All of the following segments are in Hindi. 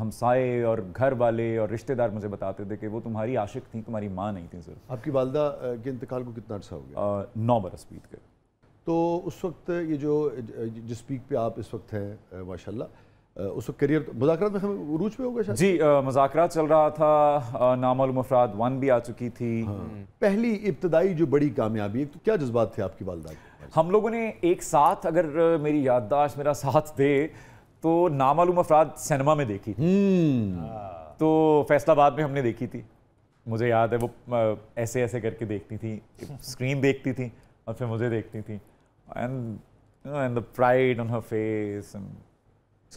हमसाए और घर वाले और रिश्तेदार मुझे बताते थे कि वो तुम्हारी आशिक थी तुम्हारी माँ नहीं थी सर आपकी वालदा के इंतकाल को कितना अर्सा हो गया नौ बरस बीत गए तो उस वक्त ये जो जिस पीक पे आप इस वक्त हैं माशाल्लाह उस वक्त करियर तो, मुजाकरात में रूज पे होगा जी मुजाकर चल रहा था नामालूम अफराद वन भी आ चुकी थी हाँ। पहली इब्तदाई जो बड़ी कामयाबी तो क्या जज्बात थे आपकी वालदा हम लोगों ने एक साथ अगर मेरी याददाश्त मेरा साथ दे तो नामालूम अफराद सिनेमा में देखी थी हम्म। हाँ। तो फैसलाबाद में हमने देखी थी मुझे याद है वो ऐसे ऐसे करके देखती थी स्क्रीन देखती थी और फिर मुझे देखती थी and the pride on her face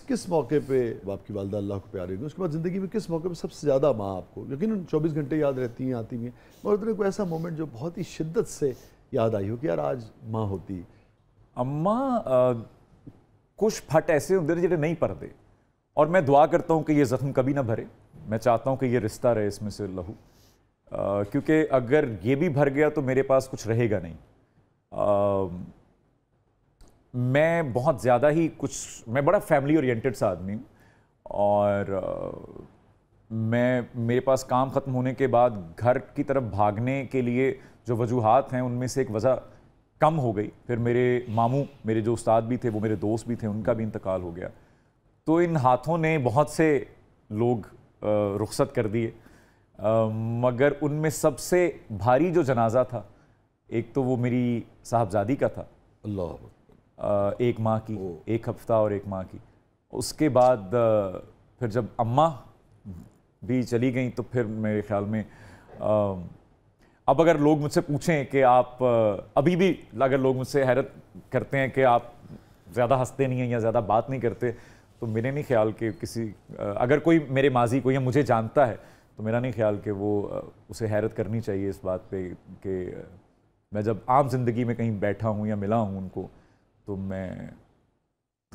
किस मौके पे आपकी वालदा अल्लाह को प्यारी थी उसके बाद ज़िंदगी में किस मौके पे सबसे ज़्यादा माँ आपको यकीन 24 घंटे याद रहती हैं आती भी हैं और उतने को ऐसा मोमेंट जो बहुत ही शिद्दत से याद आई हो कि यार आज माँ होती अम्मा कुछ फट ऐसे होंगे जो नहीं भरते और मैं दुआ करता हूँ कि ये ज़ख्म कभी ना भरे मैं चाहता हूँ कि ये रिश्ता रहे इसमें से लहू क्योंकि अगर ये भी भर गया तो मेरे पास कुछ रहेगा नहीं आ, मैं बहुत ज़्यादा ही कुछ मैं बड़ा फैमिली ओरिएंटेड सा आदमी हूँ और आ, मैं मेरे पास काम ख़त्म होने के बाद घर की तरफ भागने के लिए जो वजूहत हैं उनमें से एक वजह कम हो गई फिर मेरे मामू मेरे जो उस्ताद भी थे वो मेरे दोस्त भी थे उनका भी इंतकाल हो गया तो इन हाथों ने बहुत से लोग रुखसत कर दिए मगर उनमें सबसे भारी जो जनाजा था एक तो वो मेरी साहबजादी का था अल्लाह एक माँ की एक हफ्ता और एक माँ की उसके बाद फिर जब अम्मा भी चली गई तो फिर मेरे ख्याल में अब अगर लोग मुझसे पूछें कि आप अभी भी अगर लोग मुझसे हैरत करते हैं कि आप ज़्यादा हंसते नहीं हैं या ज़्यादा बात नहीं करते तो मेरे नहीं ख्याल कि किसी अगर कोई मेरे माजी को या मुझे जानता है तो मेरा नहीं ख्याल कि वो उसे हैरत करनी चाहिए इस बात पे कि मैं जब आम जिंदगी में कहीं बैठा हूँ या मिला हूँ उनको तो मैं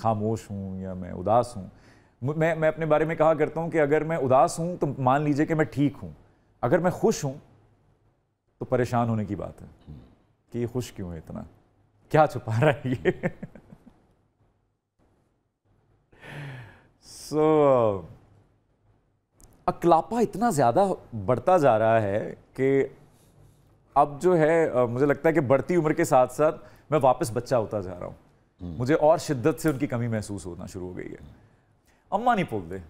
खामोश हूँ या मैं उदास हूँ मैं मैं अपने बारे में कहा करता हूँ कि अगर मैं उदास हूँ तो मान लीजिए कि मैं ठीक हूँ अगर मैं खुश हूँ तो परेशान होने की बात है कि ये खुश क्यों है इतना क्या छुपा रहा है ये सो so, अकलापा इतना ज़्यादा बढ़ता जा रहा है कि अब जो है मुझे लगता है कि बढ़ती उम्र के साथ साथ मैं वापस बच्चा होता जा रहा हूं हम्म। मुझे और शिद्दत से उनकी कमी महसूस होना शुरू हो गई है अम्मा नहीं बोल दे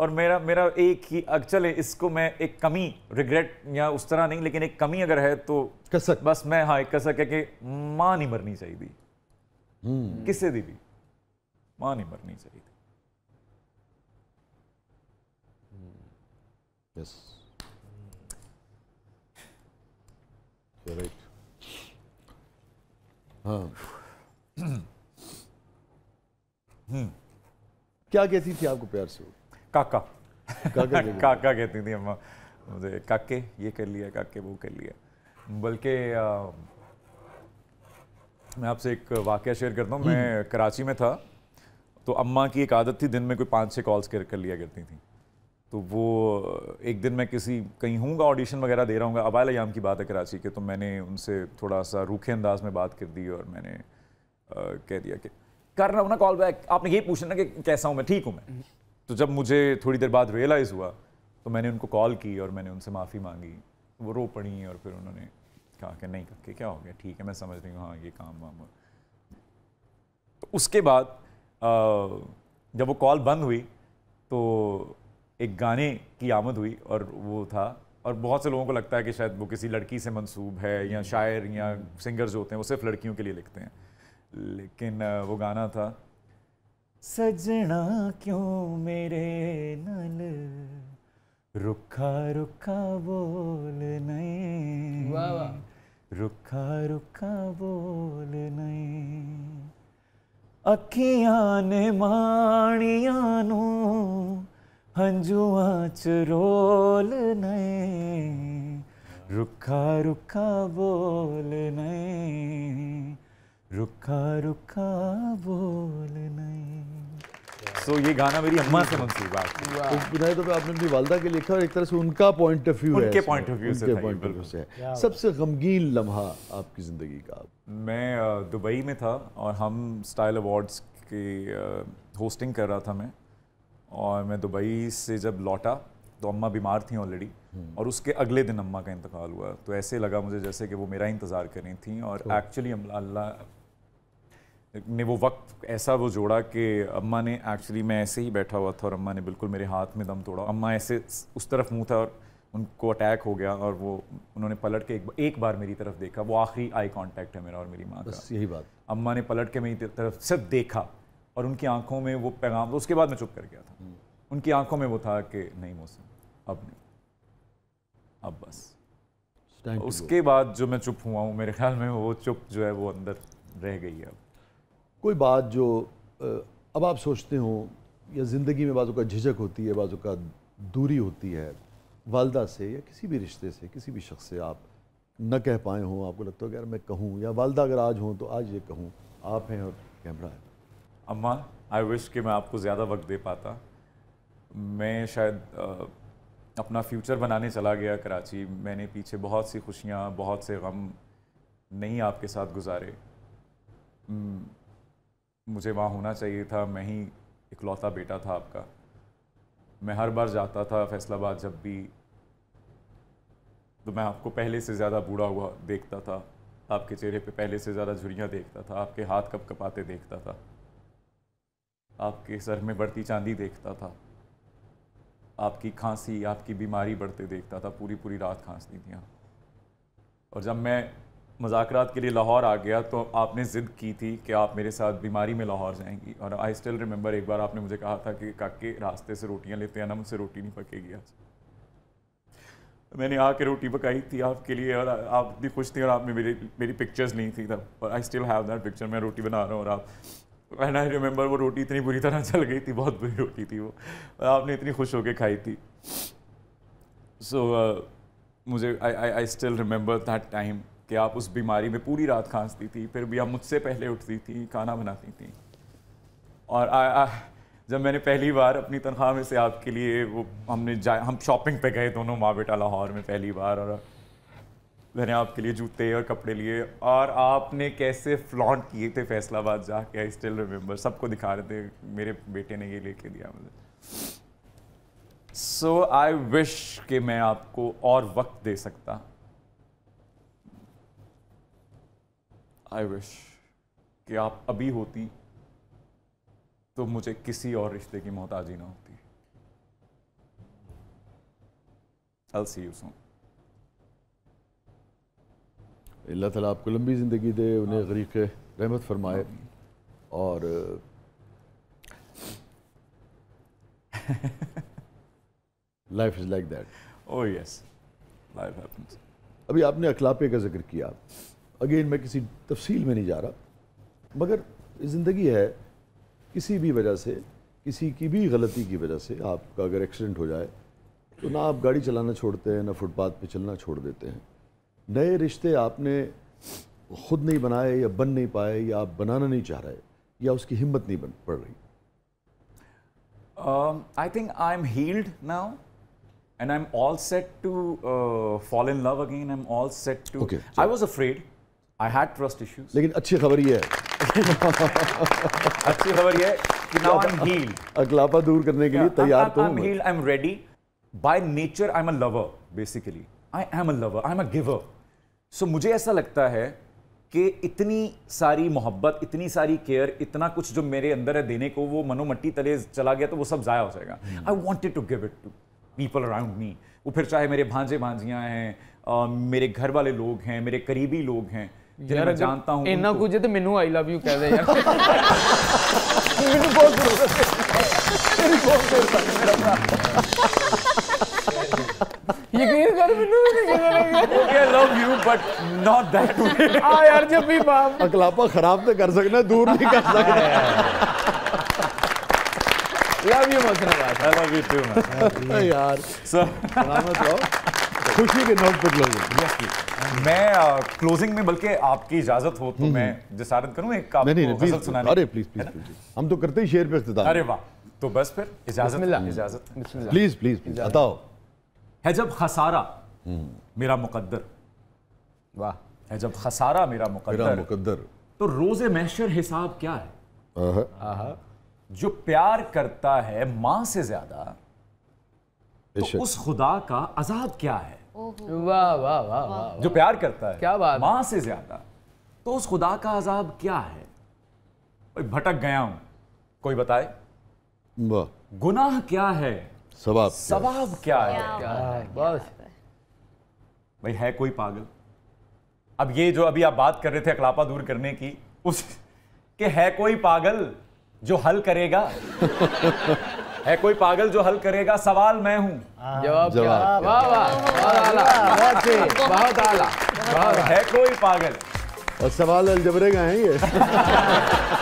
और मेरा मेरा एक ही है इसको मैं एक कमी रिग्रेट या उस तरह नहीं लेकिन एक कमी अगर है तो कसक बस मैं हाँ एक कसक है कि माँ नहीं मरनी चाहिए थी हम्म। किसे दी भी माँ नहीं मरनी चाहिए थी हम्म। यस राइट हाँ हम्म। क्या कहती थी आपको प्यार से काका काका कहती थी अम्मा मुझे काके ये कर लिया काके वो कर लिया बल्कि मैं आपसे एक वाक्य शेयर करता हूँ मैं हम्म। कराची में था तो अम्मा की एक आदत थी दिन में कोई पाँच छः कॉल्स कर कर लिया करती थी तो वो एक दिन मैं किसी कहीं हूँ ऑडिशन वगैरह दे रहा हूँ अबाल याम की बात है कराची के तो मैंने उनसे थोड़ा सा रूखे अंदाज में बात कर दी और मैंने आ, कह दिया कि कर रहा हूँ ना कॉल बैक आपने ये पूछना कि कैसा हूँ मैं ठीक हूँ मैं हम्म। तो जब मुझे थोड़ी देर बाद रियलाइज़ हुआ तो मैंने उनको कॉल की और मैंने उनसे माफ़ी मांगी वो रो पड़ी और फिर उन्होंने कहा कि नहीं करके क्या हो गया ठीक है मैं समझ रही हूँ हाँ ये काम वाम तो उसके बाद आ, जब वो कॉल बंद हुई तो एक गाने की आमद हुई और वो था और बहुत से लोगों को लगता है कि शायद वो किसी लड़की से मंसूब है या हम्म। शायर या सिंगर जो होते हैं वो सिर्फ लड़कियों के लिए लिखते हैं लेकिन वो गाना था सजना क्यों मेरे नल रुखा रुखा बोल नहीं रुखा रुखा बोल नहीं अखियां ने माणिया नु हंजुआं च रोल नहीं रुखा रुखा बोल नहीं रुखा रुखा बोल नहीं सो ये गाना मेरी अम्मा से मनसूब है बताया तो, तो आपने अपनी वालदा के लिखा और एक तरह से उनका पॉइंट ऑफ व्यू उनके पॉइंट ऑफ व्यू से सबसे गमगीन लम्हा आपकी ज़िंदगी का मैं दुबई में था और हम स्टाइल अवार्ड्स की होस्टिंग कर रहा था मैं और मैं दुबई से जब लौटा तो अम्मा बीमार थी ऑलरेडी हम्म। और उसके अगले दिन अम्मा का इंतकाल हुआ तो ऐसे लगा मुझे जैसे कि वो मेरा इंतज़ार कर रही थी और एक्चुअली तो अल्लाह ने वो वक्त ऐसा वो जोड़ा कि अम्मा ने एक्चुअली मैं ऐसे ही बैठा हुआ था और अम्मा ने बिल्कुल मेरे हाथ में दम तोड़ा अम्मा ऐसे उस तरफ मुँह था और उनको अटैक हो गया और वो उन्होंने पलट के एक, एक बार मेरी तरफ देखा वो आखिरी आई कांटेक्ट है मेरा और मेरी माँ बस यही बात अम्मा ने पलट के मेरी तरफ सिर्फ देखा और उनकी आंखों में वो पैगाम तो उसके बाद मैं चुप कर गया था हम्म। उनकी आंखों में वो था कि नहीं मौसम अब नहीं अब बस उसके बाद जो मैं चुप हुआ हूँ मेरे ख्याल में वो चुप जो है वो अंदर रह गई है अब कोई बात जो अब आप सोचते हो या ज़िंदगी में बाज़ों का झिझक होती है बाज़ों का दूरी होती है वालदा से या किसी भी रिश्ते से किसी भी शख्स से आप न कह पाए हों आपको लगता हो कि यार मैं कहूँ या वालदा अगर आज हों तो आज ये कहूँ आप हैं और कैमरा है अम्मा आई विश कि मैं आपको ज़्यादा वक्त दे पाता मैं शायद अपना फ्यूचर बनाने चला गया कराची मैंने पीछे बहुत सी खुशियाँ बहुत से गम नहीं आपके साथ गुजारे मुझे वहाँ होना चाहिए था मैं ही इकलौता बेटा था आपका मैं हर बार जाता था फैसलाबाद जब भी तो मैं आपको पहले से ज़्यादा बूढ़ा हुआ देखता था आपके चेहरे पे पहले से ज़्यादा झुरियाँ देखता था आपके हाथ कप कपाते देखता था आपके सर में बढ़ती चांदी देखता था आपकी खांसी आपकी बीमारी बढ़ते देखता था पूरी पूरी रात खांसती थी और जब मैं मजाकर के लिए लाहौर आ गया तो आपने ज़िद की थी कि आप मेरे साथ बीमारी में लाहौर जाएंगी और आई स्टिल रिमेंबर एक बार आपने मुझे कहा था कि काके रास्ते से रोटियां लेते हैं ना मुझसे रोटी नहीं पकेगी आज मैंने आके रोटी पकाई थी आपके लिए और आप इतनी खुश थी और आपने मेरी मेरी पिक्चर्स नहीं थी तब और I still have that picture मैं रोटी बना रहा हूँ और आप एंड आई रिमेंबर वो रोटी इतनी बुरी तरह चल गई थी बहुत बुरी रोटी थी वो और आपने इतनी खुश होकर खाई थी सो so, uh, मुझे I I still remember that time कि आप उस बीमारी में पूरी रात खांसती थी फिर भी आप मुझसे पहले उठती थी खाना बनाती थी और आ, आ, जब मैंने पहली बार अपनी तनख्वाह में से आपके लिए वो हमने जाए हम शॉपिंग पे गए दोनों माँ बेटा लाहौर में पहली बार और मैंने आपके लिए जूते और कपड़े लिए और आपने कैसे फ्लॉन्ट किए थे फैसलाबाद जाके आई स्टिल रिमेंबर सबको दिखा रहे थे मेरे बेटे ने ये लेके दिया मुझे सो आई विश कि मैं आपको और वक्त दे सकता आई विश कि आप अभी होती तो मुझे किसी और रिश्ते की मोहताजी ना होती अल सी यू सून अल्लाह ताला आपको लंबी ज़िंदगी दे उन्हें गरीक रहमत फरमाए और life is like that oh yes life happens अभी आपने अखलापे का जिक्र किया अगेन मैं किसी तफसील में नहीं जा रहा मगर ज़िंदगी है किसी भी वजह से किसी की भी गलती की वजह से आपका अगर एक्सीडेंट हो जाए तो ना आप गाड़ी चलाना छोड़ते हैं ना फुटपाथ पे चलना छोड़ देते हैं नए रिश्ते आपने खुद नहीं बनाए या बन नहीं पाए या आप बनाना नहीं चाह रहे या उसकी हिम्मत नहीं बन पड़ रही I think I am healed now and I am all set to fall in love again I am all set to I was afraid I had trust issues. लेकिन अच्छी खबर ये है अच्छी खबर ये कि नाउ I'm healed. अगलापा दूर करने के लिए तैयार तो हूँ. I'm healed. I'm ready. By nature I'm a lover basically. I am a lover. I'm a giver. So मुझे ऐसा लगता है कि इतनी सारी मोहब्बत इतनी सारी केयर इतना कुछ जो मेरे अंदर है देने को वो मनोमट्टी तले चला गया तो वो सब ज़ाया हो जाएगा I wanted to give it to people around me वो फिर चाहे मेरे भांजे भांजियाँ हैं मेरे घर वाले लोग हैं मेरे करीबी लोग हैं ਯਾਰ ਮੈਂ ਜਾਣਦਾ ਹਾਂ ਇੰਨਾ ਕੁਝ ਤੇ ਮੈਨੂੰ ਆਈ ਲਵ ਯੂ ਕਹਿ ਦੇ ਯਾਰ ਮੈਨੂੰ ਬਹੁਤ ਜ਼ਰੂਰਤ ਹੈ ਤੇਰੀ ਬਹੁਤ ਜ਼ਰੂਰਤ ਹੈ ਮੇਰਾ ਭਰਾ ਯਕੀਨ ਕਰ ਮੈਨੂੰ ਵੀ ਨਹੀਂ ਲੱਗਦਾ ਕਿ I love you but not that way ਆ ਯਾਰ ਜਬ ਵੀ ਬਾਪ ਅਕਲਾਪਾ ਖਰਾਬ ਤੇ ਕਰ ਸਕਦਾ ਦੂਰ ਨਹੀਂ ਕਰ ਸਕਦਾ लव यू मसना बात I love you too man यार सो सलामत रहो खुशी के नोट पर क्लोजिंग मैं क्लोजिंग में बल्कि आपकी इजाजत हो तो हम्म, मैं हम्म। जसारत करूं एक काम नहीं, सुनाने अरे प्लीज प्लीज हम तो करते ही शेर पे इख्तिताम अरे वाह तो बस फिर इजाजत इजाजत प्लीज प्लीज बताओ है जब खसारा हम्म। मेरा मुकद्दर वाह है जब खसारा मेरा मुकद्दर मुकद्दर तो रोजे महशर हिसाब क्या है जो प्यार करता है माँ से ज्यादा तो उस खुदा का आजाद क्या है वाह वाह वाह वाह जो प्यार करता है क्या बात माँ से ज्यादा तो उस खुदा का अजाब क्या है भटक गया हूं कोई बताए गुनाह क्या है सवाब सवाब क्या है बस भाई है कोई पागल अब ये जो अभी आप बात कर रहे थे अकलापा दूर करने की उस के है कोई पागल जो हल करेगा है कोई पागल जो हल करेगा सवाल मैं हूँ जवाब जवाब बहुत आला है कोई पागल और सवाल अलजबरे का है ये